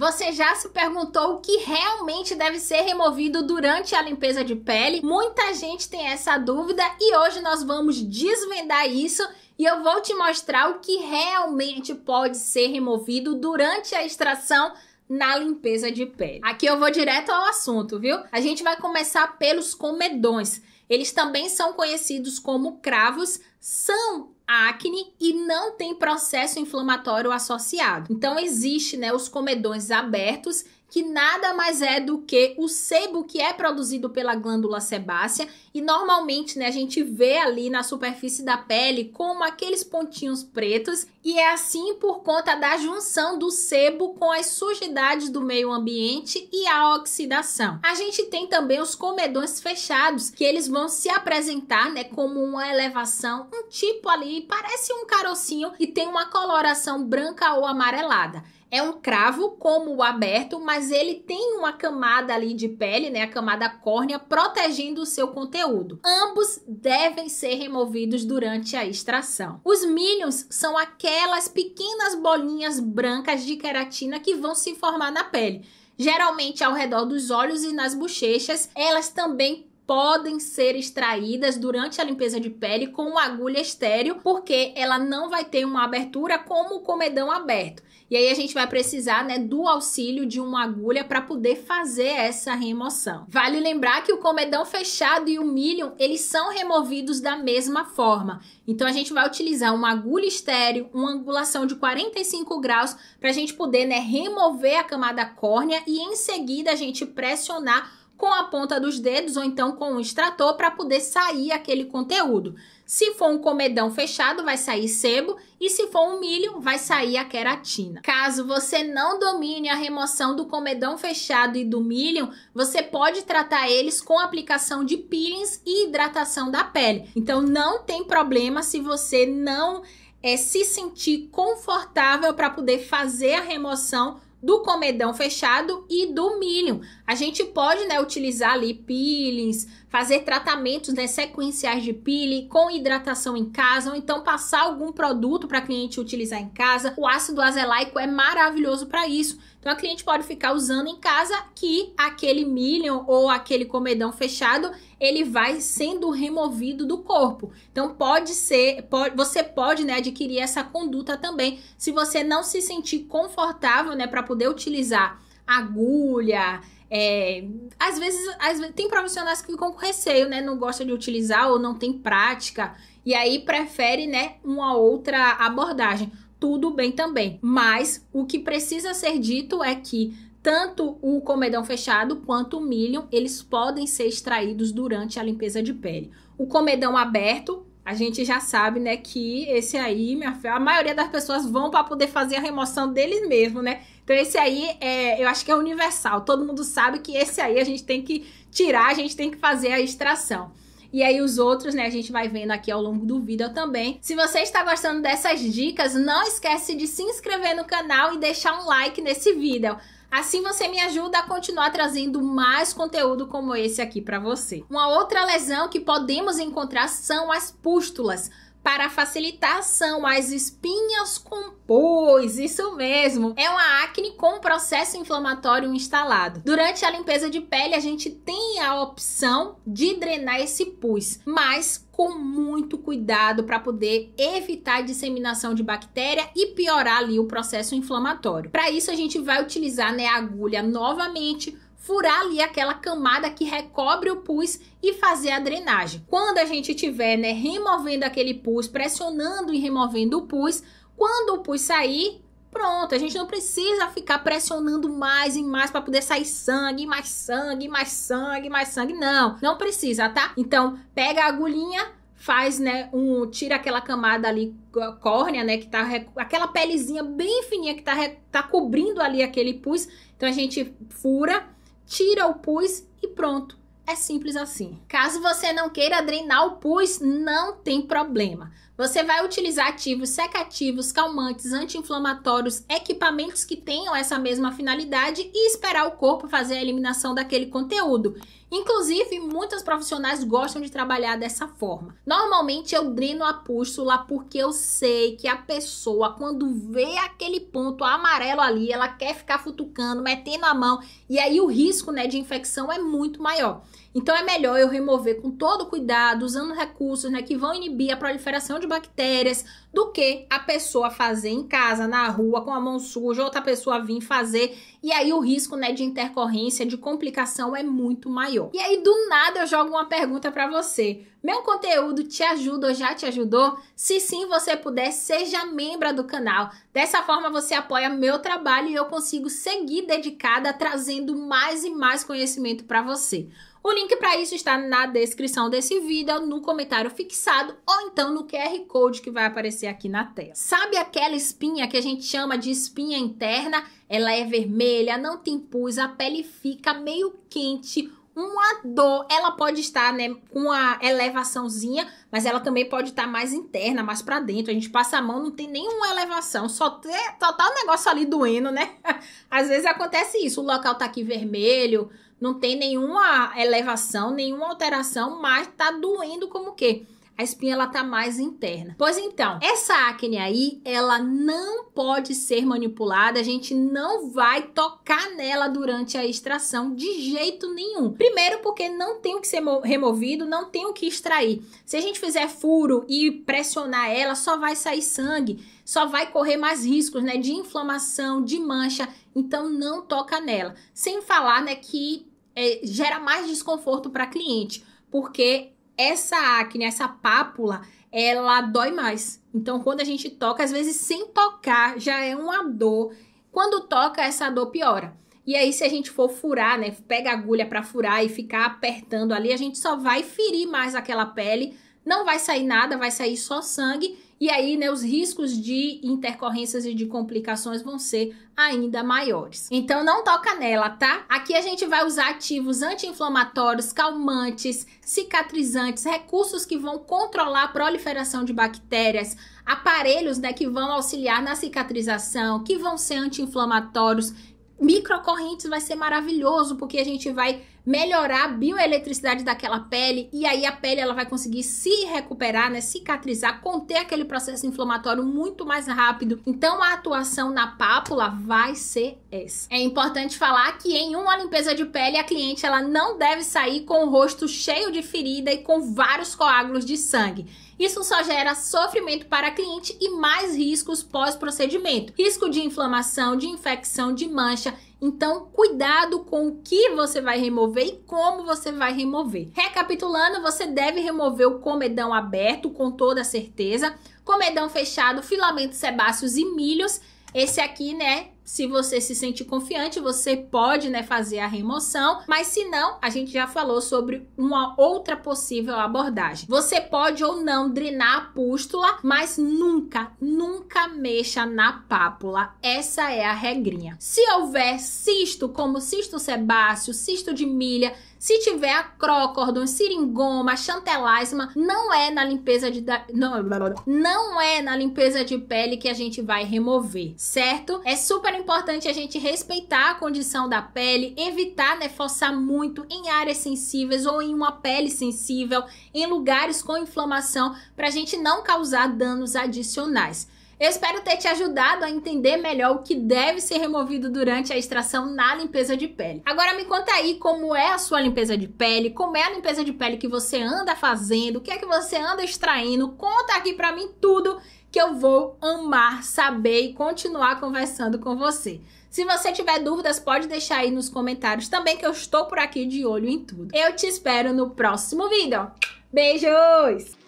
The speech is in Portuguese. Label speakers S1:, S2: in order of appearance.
S1: Você já se perguntou o que realmente deve ser removido durante a limpeza de pele? Muita gente tem essa dúvida e hoje nós vamos desvendar isso e eu vou te mostrar o que realmente pode ser removido durante a extração na limpeza de pele. Aqui eu vou direto ao assunto, viu? A gente vai começar pelos comedões. Eles também são conhecidos como cravos, são acne e não tem processo inflamatório associado. Então existe, né, os comedões abertos que nada mais é do que o sebo que é produzido pela glândula sebácea e normalmente, né, a gente vê ali na superfície da pele como aqueles pontinhos pretos e é assim por conta da junção do sebo com as sujidades do meio ambiente e a oxidação. A gente tem também os comedões fechados, que eles vão se apresentar, né, como uma elevação, um tipo ali, parece um carocinho e tem uma coloração branca ou amarelada é um cravo como o aberto, mas ele tem uma camada ali de pele, né, a camada córnea, protegendo o seu conteúdo. Ambos devem ser removidos durante a extração. Os minions são aquelas pequenas bolinhas brancas de queratina que vão se formar na pele. Geralmente ao redor dos olhos e nas bochechas, elas também podem ser extraídas durante a limpeza de pele com uma agulha estéreo, porque ela não vai ter uma abertura como o comedão aberto. E aí a gente vai precisar, né, do auxílio de uma agulha para poder fazer essa remoção. Vale lembrar que o comedão fechado e o milho, eles são removidos da mesma forma. Então a gente vai utilizar uma agulha estéreo, uma angulação de 45 graus para a gente poder, né, remover a camada córnea e em seguida a gente pressionar com a ponta dos dedos ou então com um extrator para poder sair aquele conteúdo. Se for um comedão fechado, vai sair sebo e se for um milho, vai sair a queratina. Caso você não domine a remoção do comedão fechado e do milho, você pode tratar eles com aplicação de peelings e hidratação da pele. Então não tem problema se você não é, se sentir confortável para poder fazer a remoção do comedão fechado e do milho. A gente pode, né, utilizar ali peelings, fazer tratamentos né, sequenciais de peeling com hidratação em casa, ou então passar algum produto para a cliente utilizar em casa. O ácido azelaico é maravilhoso para isso. Então a cliente pode ficar usando em casa que aquele milho ou aquele comedão fechado, ele vai sendo removido do corpo. Então pode ser, pode, você pode, né, adquirir essa conduta também, se você não se sentir confortável, né, para poder utilizar agulha, é, às, vezes, às vezes, tem profissionais que ficam com receio, né? Não gosta de utilizar ou não tem prática. E aí prefere, né, uma outra abordagem. Tudo bem também. Mas o que precisa ser dito é que tanto o comedão fechado quanto o milho, eles podem ser extraídos durante a limpeza de pele. O comedão aberto, a gente já sabe, né, que esse aí, minha a maioria das pessoas vão para poder fazer a remoção deles mesmo, né? Então esse aí, é, eu acho que é universal. Todo mundo sabe que esse aí a gente tem que tirar, a gente tem que fazer a extração. E aí os outros, né, a gente vai vendo aqui ao longo do vídeo também. Se você está gostando dessas dicas, não esquece de se inscrever no canal e deixar um like nesse vídeo. Assim você me ajuda a continuar trazendo mais conteúdo como esse aqui para você. Uma outra lesão que podemos encontrar são as pústulas para facilitar a ação, as espinhas compôs, isso mesmo. É uma acne com processo inflamatório instalado. Durante a limpeza de pele, a gente tem a opção de drenar esse pus, mas com muito cuidado para poder evitar disseminação de bactéria e piorar ali o processo inflamatório. Para isso a gente vai utilizar né, a agulha novamente furar ali aquela camada que recobre o pus e fazer a drenagem. Quando a gente tiver, né, removendo aquele pus, pressionando e removendo o pus, quando o pus sair, pronto, a gente não precisa ficar pressionando mais e mais para poder sair sangue, mais sangue, mais sangue, mais sangue, não, não precisa, tá? Então, pega a agulhinha, faz, né, um tira aquela camada ali córnea, né, que tá aquela pelezinha bem fininha que tá tá cobrindo ali aquele pus. Então a gente fura tira o pus e pronto. É simples assim. Caso você não queira drenar o pus, não tem problema. Você vai utilizar ativos secativos, calmantes, anti-inflamatórios, equipamentos que tenham essa mesma finalidade e esperar o corpo fazer a eliminação daquele conteúdo. Inclusive, muitas profissionais gostam de trabalhar dessa forma. Normalmente eu dreno a pústula porque eu sei que a pessoa, quando vê aquele ponto amarelo ali, ela quer ficar futucando, metendo a mão, e aí o risco né, de infecção é muito maior. Então é melhor eu remover com todo cuidado, usando recursos né, que vão inibir a proliferação de bactérias, do que a pessoa fazer em casa, na rua, com a mão suja, outra pessoa vir fazer e aí o risco, né, de intercorrência, de complicação é muito maior. E aí do nada eu jogo uma pergunta para você. Meu conteúdo te ajuda ou já te ajudou? Se sim, você puder, seja membro do canal. Dessa forma você apoia meu trabalho e eu consigo seguir dedicada trazendo mais e mais conhecimento para você. O link para isso está na descrição desse vídeo, no comentário fixado ou então no QR Code que vai aparecer aqui na tela. Sabe aquela espinha que a gente chama de espinha interna? Ela é vermelha, não tem pus, a pele fica meio quente, uma dor, ela pode estar, né, com uma elevaçãozinha, mas ela também pode estar mais interna, mais para dentro. A gente passa a mão, não tem nenhuma elevação, só, é, só tá o negócio ali doendo, né? Às vezes acontece isso, o local tá aqui vermelho, não tem nenhuma elevação, nenhuma alteração, mas tá doendo como que? a espinha ela tá mais interna. Pois então, essa acne aí, ela não pode ser manipulada, a gente não vai tocar nela durante a extração de jeito nenhum. Primeiro porque não tem o que ser removido, não tem o que extrair. Se a gente fizer furo e pressionar ela, só vai sair sangue, só vai correr mais riscos, né, de inflamação, de mancha. Então não toca nela. Sem falar, né, que é, gera mais desconforto para cliente, porque essa acne, essa pápula, ela dói mais. Então, quando a gente toca, às vezes sem tocar já é uma dor. Quando toca, essa dor piora. E aí, se a gente for furar, né, pega a agulha para furar e ficar apertando ali, a gente só vai ferir mais aquela pele não vai sair nada, vai sair só sangue, e aí né, os riscos de intercorrências e de complicações vão ser ainda maiores. Então não toca nela, tá? Aqui a gente vai usar ativos anti-inflamatórios, calmantes, cicatrizantes, recursos que vão controlar a proliferação de bactérias, aparelhos né, que vão auxiliar na cicatrização, que vão ser anti-inflamatórios, microcorrentes vai ser maravilhoso, porque a gente vai melhorar a bioeletricidade daquela pele e aí a pele ela vai conseguir se recuperar, né, cicatrizar, conter aquele processo inflamatório muito mais rápido. Então a atuação na pápula vai ser essa. É importante falar que em uma limpeza de pele a cliente ela não deve sair com o rosto cheio de ferida e com vários coágulos de sangue. Isso só gera sofrimento para a cliente e mais riscos pós-procedimento. Risco de inflamação, de infecção, de mancha então, cuidado com o que você vai remover e como você vai remover. Recapitulando, você deve remover o comedão aberto com toda certeza, comedão fechado, filamentos sebáceos e milhos. Esse aqui, né, se você se sentir confiante, você pode né, fazer a remoção, mas se não, a gente já falou sobre uma outra possível abordagem. Você pode ou não drenar a pústula, mas nunca, nunca mexa na pápula. Essa é a regrinha. Se houver cisto, como cisto sebáceo, cisto de milha, se tiver acrócordon, siringoma, chantelasma, não é na limpeza de da... não, não é na limpeza de pele que a gente vai remover, certo? É super importante a gente respeitar a condição da pele, evitar, né, forçar muito em áreas sensíveis ou em uma pele sensível, em lugares com inflamação, para a gente não causar danos adicionais. Eu espero ter te ajudado a entender melhor o que deve ser removido durante a extração na limpeza de pele. Agora me conta aí como é a sua limpeza de pele, como é a limpeza de pele que você anda fazendo, o que é que você anda extraindo. Conta aqui para mim tudo que eu vou amar saber e continuar conversando com você. Se você tiver dúvidas, pode deixar aí nos comentários também que eu estou por aqui de olho em tudo. Eu te espero no próximo vídeo. Beijos!